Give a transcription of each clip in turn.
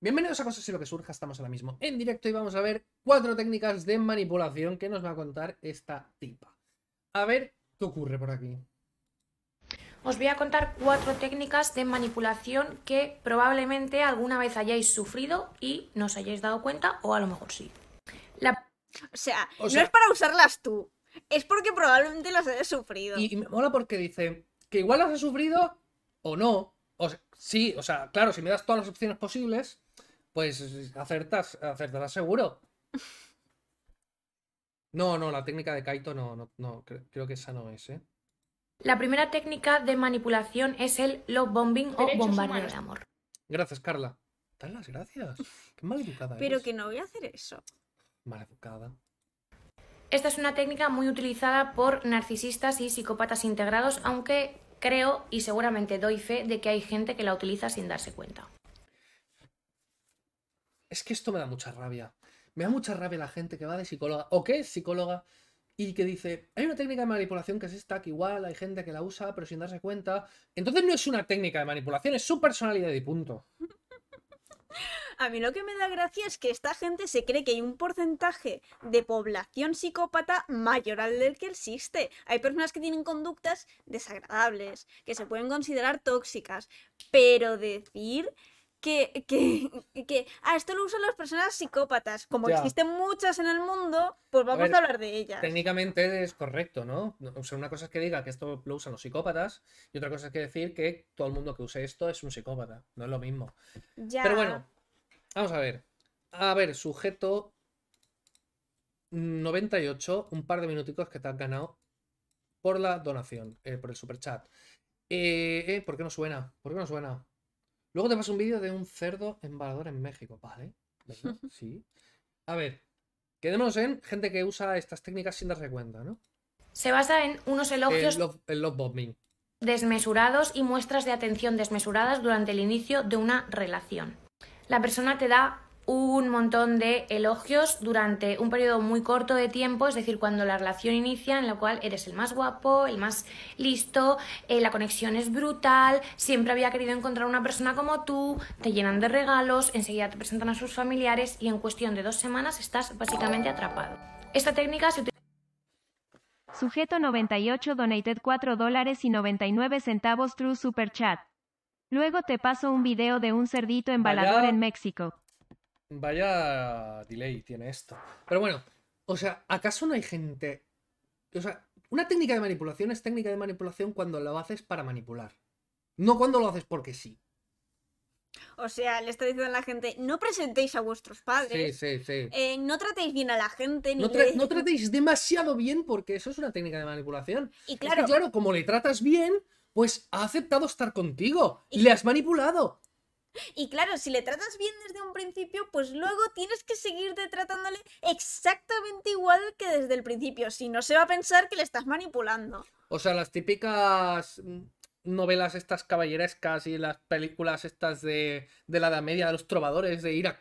Bienvenidos a Cosas y lo que surja, estamos ahora mismo en directo y vamos a ver cuatro técnicas de manipulación que nos va a contar esta tipa. A ver qué ocurre por aquí. Os voy a contar cuatro técnicas de manipulación que probablemente alguna vez hayáis sufrido y no os hayáis dado cuenta o a lo mejor sí. O, sea, no es para usarlas tú, es porque probablemente las hayas sufrido. Y, mola porque dice que igual las has sufrido o no. O sí, o sea, claro, si me das todas las opciones posibles, pues acertarás seguro. No, no, la técnica de Kaito no, no, creo, que esa no es, ¿eh? La primera técnica de manipulación es el love bombing o bombardeo de amor. Gracias, Carla. Dale las gracias. Qué educada? Pero que no voy a hacer eso. educada. Esta es una técnica muy utilizada por narcisistas y psicópatas integrados, aunque creo y seguramente doy fe de que hay gente que la utiliza sin darse cuenta. Es que esto me da mucha rabia. Me da mucha rabia la gente que va de psicóloga o que es psicóloga y que dice, hay una técnica de manipulación que es esta, que igual hay gente que la usa, pero sin darse cuenta. Entonces no es una técnica de manipulación, es su personalidad y punto. A mí lo que me da gracia es que esta gente se cree que hay un porcentaje de población psicópata mayor al del que existe. Hay personas que tienen conductas desagradables, que se pueden considerar tóxicas, pero decir que, que, que ah, esto lo usan las personas psicópatas. Como existen muchas en el mundo, pues vamos a, hablar de ellas. Técnicamente es correcto, ¿no? O sea, una cosa es que diga que esto lo usan los psicópatas y otra cosa es que decir que todo el mundo que use esto es un psicópata. No es lo mismo. Pero bueno, vamos a ver. A ver, sujeto 98, un par de minuticos que te has ganado por la donación, eh, por el superchat. Eh, eh, ¿Por qué no suena? ¿Por qué no suena? Luego te paso un vídeo de un cerdo embalador en México, ¿vale? Sí. A ver, quedémonos en gente que usa estas técnicas sin darse cuenta, ¿no? Se basa en unos elogios. bombing. Desmesurados y muestras de atención desmesuradas durante el inicio de una relación. La persona te da un montón de elogios durante un periodo muy corto de tiempo, es decir, cuando la relación inicia, en la cual eres el más guapo, el más listo, eh, la conexión es brutal, siempre había querido encontrar una persona como tú, te llenan de regalos, enseguida te presentan a sus familiares y en cuestión de dos semanas estás básicamente atrapado. Esta técnica se utiliza Sujeto 98 donated 4 dólares y 99 centavos True Super Chat. Luego te paso un video de un cerdito embalador en México. Vaya delay tiene esto. Pero bueno, o sea, ¿acaso no hay gente... O sea, una técnica de manipulación es técnica de manipulación cuando lo haces para manipular. No cuando lo haces porque sí. O sea, le está diciendo a la gente, no presentéis a vuestros padres. Sí, sí, sí. Eh, no tratéis bien a la gente. Ni no, tratéis demasiado bien porque eso es una técnica de manipulación. Y claro, claro como le tratas bien, pues ha aceptado estar contigo. Y... Le has manipulado. Y claro, si le tratas bien desde un principio, pues luego tienes que seguirte tratándole exactamente igual que desde el principio. Si no, se va a pensar que le estás manipulando. O sea, las típicas mm, novelas estas caballerescas y las películas estas de, la Edad Media, de los trovadores, de ir a,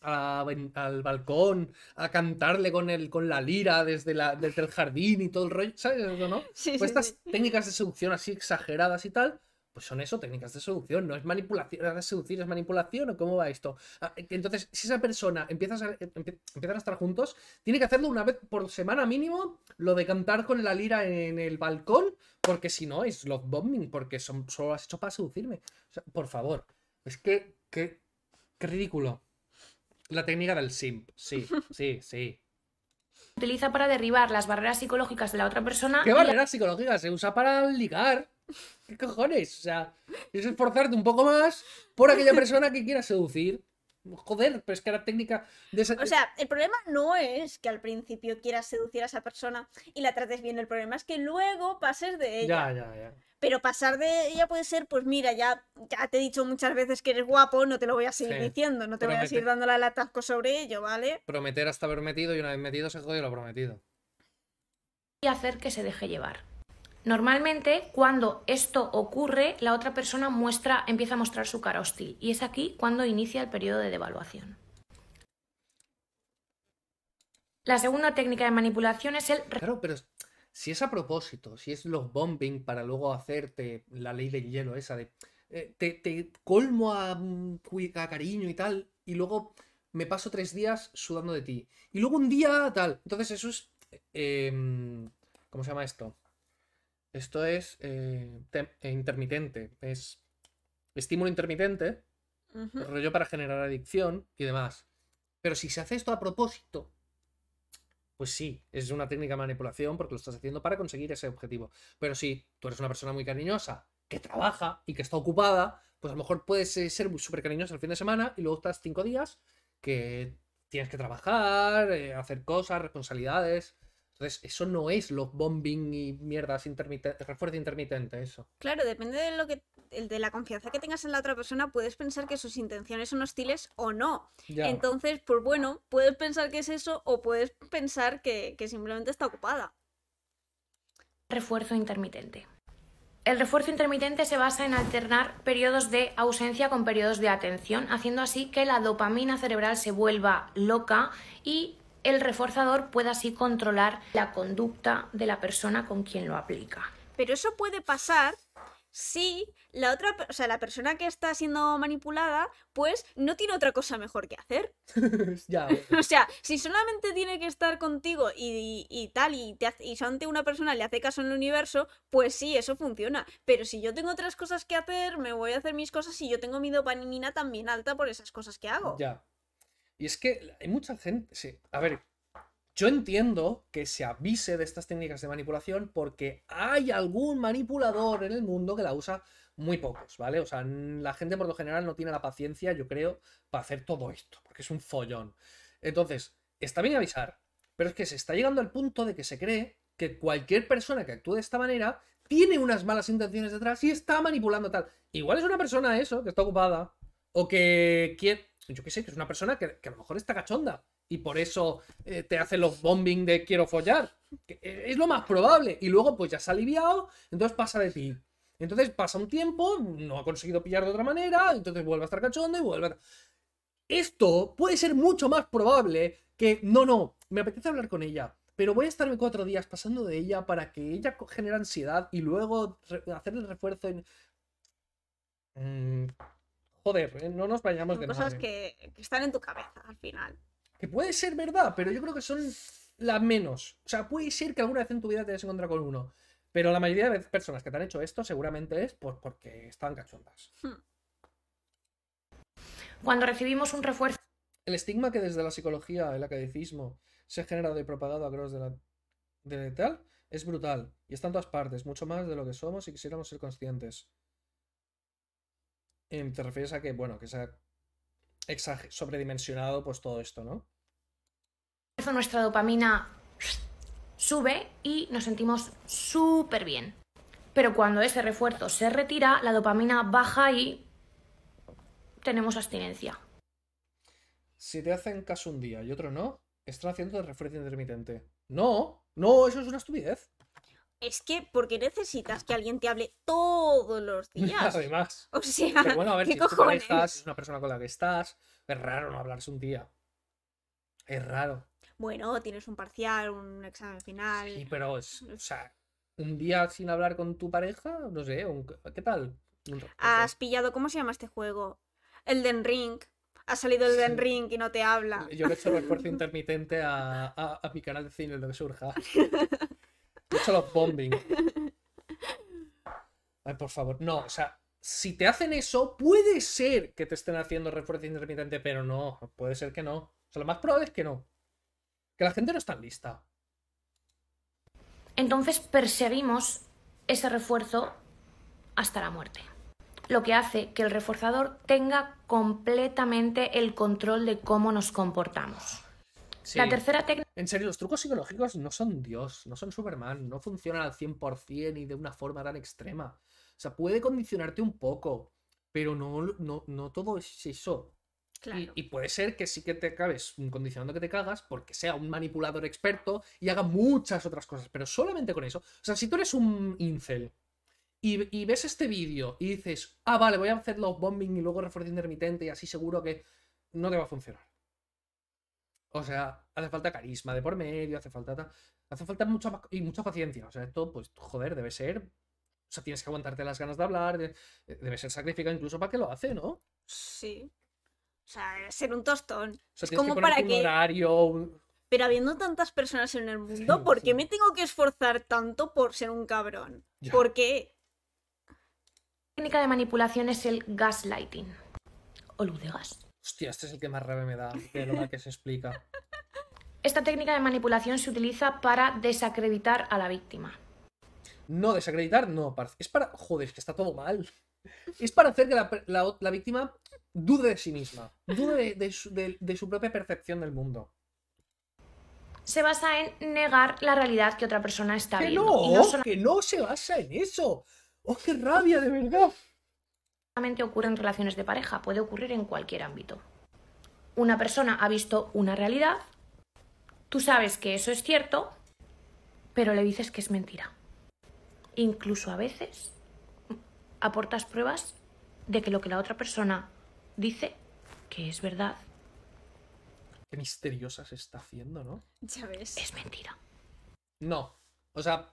al balcón, a cantarle con el, con la lira desde, desde el jardín y todo el rollo, ¿sabes eso, no? pues estas técnicas de seducción así exageradas y tal, pues son eso, técnicas de seducción, no es manipulación, seducir es manipulación o cómo va esto. Ah, eh, entonces, si esa persona empieza a, eh, empiezan a estar juntos, tiene que hacerlo una vez por semana mínimo, lo de cantar con la lira en el balcón, porque si no es love bombing, porque son, solo has hecho para seducirme. por favor, es que, que, qué ridículo. La técnica del simp, sí, sí, sí. Utiliza para derribar las barreras psicológicas de la otra persona. ¿Qué barreras psicológicas? Se usa para ligar. ¿Qué cojones? O sea, es esforzarte un poco más por aquella persona que quieras seducir. Joder, pero es que la técnica de esa... O sea, el problema no es que al principio quieras seducir a esa persona y la trates bien, el problema es que luego pases de ella. Ya, ya, ya. Pero pasar de ella puede ser, pues mira, ya, te he dicho muchas veces que eres guapo, no te lo voy a seguir diciendo, no te voy a seguir dándole la atasco sobre ello, ¿vale? Prometer hasta haber metido y una vez metido se jode lo prometido. Y hacer que se deje llevar. Normalmente cuando esto ocurre, la otra persona muestra, empieza a mostrar su cara hostil y es aquí cuando inicia el periodo de devaluación. La segunda técnica de manipulación es el... Claro, pero si es a propósito, si es los bombing para luego hacerte la ley del hielo esa de... Eh, te, colmo mm, a, cariño y tal, y luego me paso tres días sudando de ti. Y luego un día tal. Entonces eso es... Eh, em, ¿Cómo se llama esto? Esto es eh, eh, intermitente, es estímulo intermitente, rollo para generar adicción y demás. Pero si se hace esto a propósito, pues sí, es una técnica de manipulación porque lo estás haciendo para conseguir ese objetivo. Pero si tú eres una persona muy cariñosa, que trabaja y que está ocupada, pues a lo mejor puedes eh, ser súper cariñosa el fin de semana y luego estás cinco días que tienes que trabajar, hacer cosas, responsabilidades. Entonces, eso no es los bombing y mierdas intermitentes, refuerzo intermitente, eso. Claro, depende de lo que de la confianza que tengas en la otra persona, puedes pensar que sus intenciones son hostiles o no. Entonces, pues bueno, puedes pensar que es eso o puedes pensar que simplemente está ocupada. Refuerzo intermitente. El refuerzo intermitente se basa en alternar periodos de ausencia con periodos de atención, haciendo así que la dopamina cerebral se vuelva loca y el reforzador puede así controlar la conducta de la persona con quien lo aplica. Pero eso puede pasar si la otra, o sea, la persona que está siendo manipulada, pues no tiene otra cosa mejor que hacer. ya, o sea, si solamente tiene que estar contigo y, tal, y, te una persona le hace caso en el universo, pues sí, eso funciona. Pero si yo tengo otras cosas que hacer, me voy a hacer mis cosas y yo tengo mi dopamina también alta por esas cosas que hago. Ya. Y es que hay mucha gente. Sí, a ver, yo entiendo que se avise de estas técnicas de manipulación porque hay algún manipulador en el mundo que la usa muy pocos, ¿vale? O sea, la gente por lo general no tiene la paciencia, yo creo, para hacer todo esto, porque es un follón. Entonces, está bien avisar, pero es que se está llegando al punto de que se cree que cualquier persona que actúe de esta manera tiene unas malas intenciones detrás y está manipulando tal. Igual es una persona eso, que está ocupada, o que quiere yo qué sé, que es una persona que, a lo mejor está cachonda y por eso eh, te hace los bombing de quiero follar. Eh, es lo más probable. Y luego, pues ya se ha aliviado, entonces pasa de ti. Entonces pasa un tiempo, no ha conseguido pillar de otra manera, entonces vuelve a estar cachonda y vuelve a. Esto puede ser mucho más probable que no, no, me apetece hablar con ella, pero voy a estarme cuatro días pasando de ella para que ella genere ansiedad y luego hacerle refuerzo en. Mm, joder, eh, no nos vayamos son de cosas que, están en tu cabeza al final. Que puede ser verdad, pero yo creo que son las menos. O sea, puede ser que alguna vez en tu vida te hayas encontrado con uno. Pero la mayoría de personas que te han hecho esto seguramente es porque están cachondas. Hmm. Cuando recibimos un refuerzo. El estigma que desde la psicología, el acadicismo, se ha generado y propagado a través de la de tal es brutal. Y está en todas partes, mucho más de lo que somos y quisiéramos ser conscientes. Em, te refieres a que, bueno, que sea sobredimensionado pues todo esto, ¿no? Nuestra dopamina sube y nos sentimos súper bien. Pero cuando ese refuerzo se retira, la dopamina baja y tenemos abstinencia. Si te hacen caso un día y otro no, están haciendo el refuerzo intermitente. No, no, eso es una estupidez es que porque necesitas que alguien te hable todos los días. Además. O sea, bueno, a ver, si cojones? es una persona con la que estás, es raro no hablarse un día. Es raro. Bueno, tienes un parcial, un examen final. Sí, pero, es, o sea, un día sin hablar con tu pareja, no sé, ¿qué tal? Has pues. pillado, ¿cómo se llama este juego? El Den Ring. Ha salido el Den Ring y no te habla. Yo le he hecho el esfuerzo intermitente a, a mi canal de cine, lo que surja. los bombing. Ay, por favor. No, o sea, si te hacen eso, puede ser que te estén haciendo refuerzo intermitente, pero no, puede ser que no. O lo más probable es que no. Que la gente no está lista. Entonces perseguimos ese refuerzo hasta la muerte. Lo que hace que el reforzador tenga completamente el control de cómo nos comportamos. La tercera En serio, los trucos psicológicos no son Dios, no son Superman, no funcionan al 100% y de una forma tan extrema. O sea, puede condicionarte un poco, pero no, no, no todo es eso. Y, puede ser que sí que te acabes condicionando que te cagas porque sea un manipulador experto y haga muchas otras cosas, pero solamente con eso. O sea, si tú eres un incel y, ves este vídeo y dices, ah, vale, voy a hacer los bombing y luego refuerzo intermitente y así seguro que no te va a funcionar. O sea, hace falta carisma de por medio, hace falta. Hace falta mucha y mucha paciencia. O sea, esto, pues, joder, debe ser. O sea, tienes que aguantarte las ganas de hablar. Eh, debe ser sacrificado incluso para que lo hace, ¿no? Sí. O sea, ser un tostón. como para que. Pero habiendo tantas personas en el mundo, ¿por qué me tengo que esforzar tanto por ser un cabrón? Porque La técnica de manipulación es el gaslighting. O luz de gas. Hostia, este es el que más rabia me da de lo que se explica. Esta técnica de manipulación se utiliza para desacreditar a la víctima. No, desacreditar no. Es para. Joder, es que está todo mal. Es para hacer que la, víctima dude de sí misma, dude de, su, propia percepción del mundo se basa en negar la realidad que otra persona está que No, que no se basa en eso. ¡Oh, qué rabia, de verdad! ocurre en relaciones de pareja, puede ocurrir en cualquier ámbito. Una persona ha visto una realidad, tú sabes que eso es cierto, pero le dices que es mentira. Incluso a veces aportas pruebas de que lo que la otra persona dice que es verdad. Qué misteriosa se está haciendo, ¿no? Ya ves. Es mentira. No. O sea,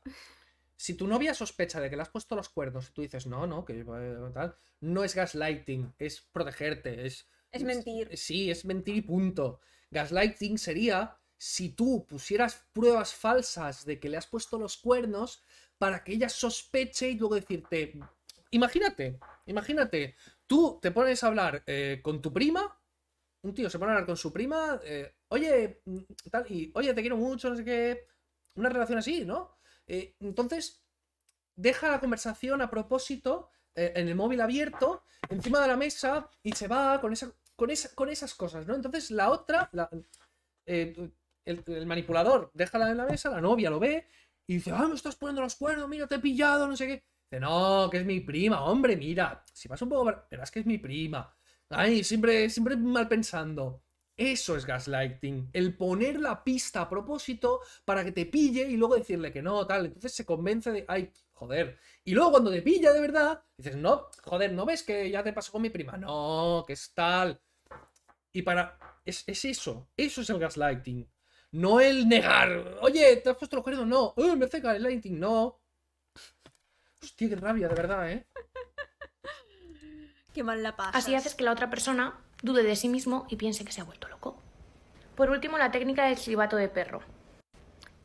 si tu novia sospecha de que le has puesto los cuernos y tú dices, no, no, que tal, no es gaslighting, es protegerte, es... Es mentir. sí, es mentir y punto. Gaslighting sería si tú pusieras pruebas falsas de que le has puesto los cuernos para que ella sospeche y luego decirte, imagínate, imagínate, tú te pones a hablar eh, con tu prima, un tío se pone a hablar con su prima, eh, oye, mm, tal, y oye, te quiero mucho, no sé qué, una relación así, ¿no? Eh, entonces, deja la conversación a propósito eh, en el móvil abierto, encima de la mesa, y se va con, esa, con, esa, con esas cosas, ¿no? Entonces, la otra, eh, el, manipulador déjala en la mesa, la novia lo ve, y dice, ah, me estás poniendo los cuernos, mira, te he pillado, no sé qué. Dice, no, que es mi prima, hombre, mira, si vas un poco, verás que es mi prima. Ay, siempre, siempre mal pensando. Eso es gaslighting, el poner la pista a propósito para que te pille y luego decirle que no, tal. Entonces se convence de, ay, joder. Y luego cuando te pilla de verdad, dices, no, joder, ¿no ves que ya te pasó con mi prima? No, que es tal. Y para... Es, eso, eso es el gaslighting. No el negar, oye, ¿te has puesto los cuernos? No, Uy, uh, me hace gaslighting, no. Hostia, qué rabia, de verdad, ¿eh? Qué mal la paz! Así haces que la otra persona dude de sí mismo y piense que se ha vuelto loco. Por último, la técnica del silbato de perro.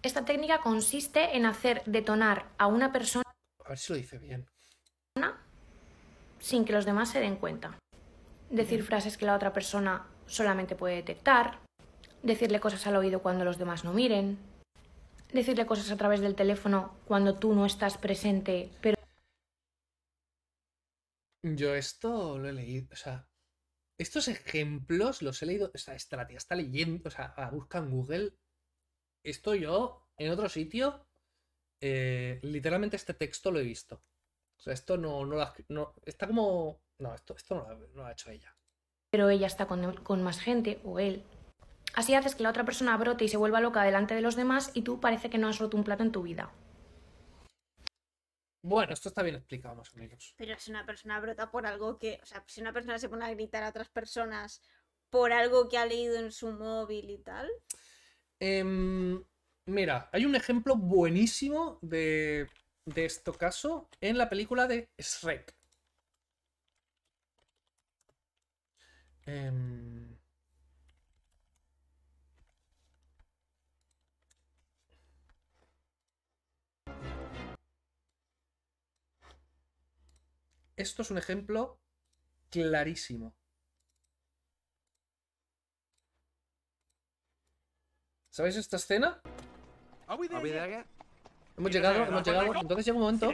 Esta técnica consiste en hacer detonar a una persona. A dice bien. Sin que los demás se den cuenta. Decir frases que la otra persona solamente puede detectar. Decirle cosas al oído cuando los demás no miren. Decirle cosas a través del teléfono cuando tú no estás presente, pero. Yo esto lo he leído, o sea, estos ejemplos los he leído. O sea, esta la tía está leyendo. O sea, busca en Google. Esto yo, en otro sitio, eh, literalmente este texto lo he visto. O sea, esto no, no, está como. No, esto, esto no, lo, ha hecho ella. Pero ella está con, con más gente, o él. Así haces que la otra persona brote y se vuelva loca delante de los demás y tú parece que no has roto un plato en tu vida. Bueno, esto está bien explicado más o menos. Pero si una persona brota por algo que, o sea, si una persona se pone a gritar a otras personas por algo que ha leído en su móvil y tal. Em, mira, hay un ejemplo buenísimo de, de esto caso en la película de Shrek. Eh, Esto es un ejemplo clarísimo. ¿Sabéis esta escena? Hemos llegado, hemos llegado. Entonces llega un momento.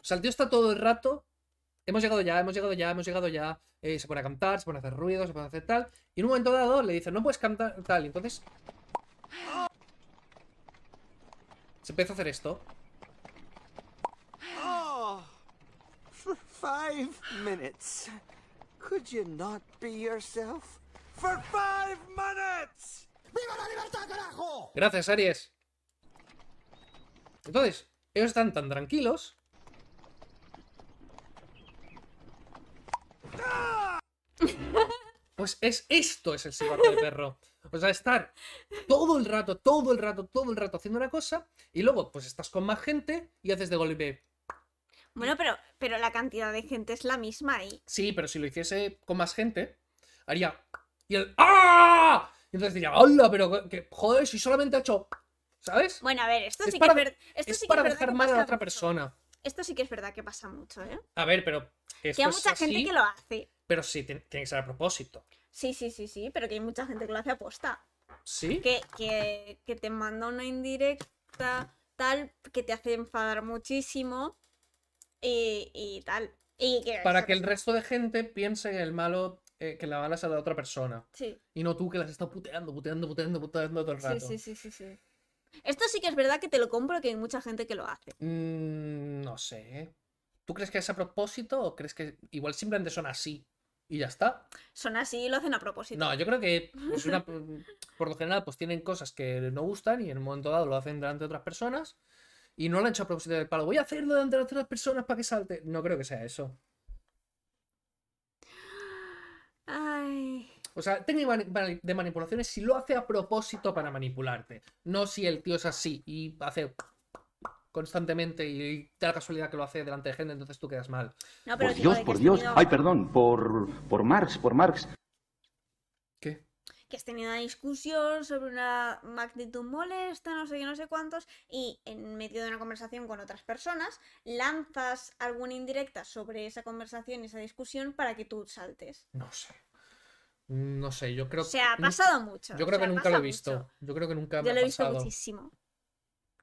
O está todo el rato. Hemos llegado ya, hemos llegado ya, hemos llegado ya. Eh, se pone a cantar, se pone a hacer ruido, se pone a hacer tal. Y en un momento dado le dice: no puedes cantar tal. entonces se empezó a hacer esto. Oh, for five minutes. Could you not be yourself? For five minutes. ¡Viva la libertad, carajo! Gracias, Aries. Entonces, ellos están tan tranquilos. Ah. Pues es esto es el silbato de perro. Pues a estar todo el rato, todo el rato, todo el rato haciendo una cosa y luego pues estás con más gente y haces de golpe. Bueno, pero, pero la cantidad de gente es la misma ahí. Sí, pero si lo hiciese con más gente, haría... Y el... ¡Ah! Y entonces diría, hola, pero que, joder, si solamente ha hecho... ¿Sabes? Bueno, a ver, esto es sí para, que es, esto que dejar mal a otra persona. Esto sí que es verdad que pasa mucho, ¿eh? A ver, pero... que hay mucha gente que lo hace. Pero sí, tiene que ser a propósito. Sí, sí, sí, sí, pero que hay mucha gente que lo hace aposta. ¿Sí? Que, te manda una indirecta, tal, que te hace enfadar muchísimo y, tal. Para que el resto de gente piense que el malo, eh, que la mala es a la otra persona. Sí. Y no tú que las estás puteando, puteando, puteando, puteando todo el rato. Sí, sí, sí, sí. sí. Esto sí que es verdad que te lo compro, que hay mucha gente que lo hace. Mm, no sé. ¿eh? ¿Tú crees que es a propósito o crees que igual simplemente son así? y ya está. Son así y lo hacen a propósito. No, yo creo que pues, por lo general pues tienen cosas que no gustan y en un momento dado lo hacen delante de otras personas y no lo han hecho a propósito del palo. Voy a hacerlo delante de otras personas para que salte. No creo que sea eso. Ay. O sea, técnica de manipulación es si lo hace a propósito para manipularte, no si el tío es así y hace constantemente y da casualidad que lo hace delante de gente, entonces tú quedas mal. por Dios, por Dios. Ay, perdón, por, Marx, por Marx. ¿Qué? Que has tenido una discusión sobre una magnitud molesta, no sé qué, no sé cuántos, y en medio de una conversación con otras personas, lanzas alguna indirecta sobre esa conversación, y esa discusión, para que tú saltes. No sé. No sé, yo creo que. Se ha pasado mucho. Yo creo que nunca lo he visto. Yo creo que nunca me Yo lo he visto muchísimo.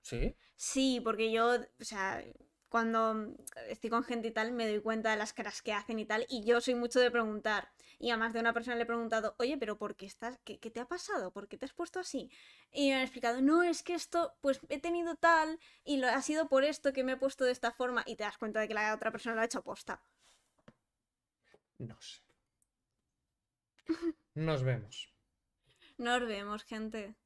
¿Sí? Sí, porque yo, o sea, cuando estoy con gente y tal, me doy cuenta de las caras que hacen y tal, y yo soy mucho de preguntar. Y además de una persona le he preguntado, oye, pero ¿por qué estás, qué, te ha pasado? ¿Por qué te has puesto así? Y me han explicado, no, es que esto, pues he tenido tal, y ha sido por esto que me he puesto de esta forma, y te das cuenta de que la otra persona lo ha hecho aposta. No sé. Nos vemos. Nos vemos, gente.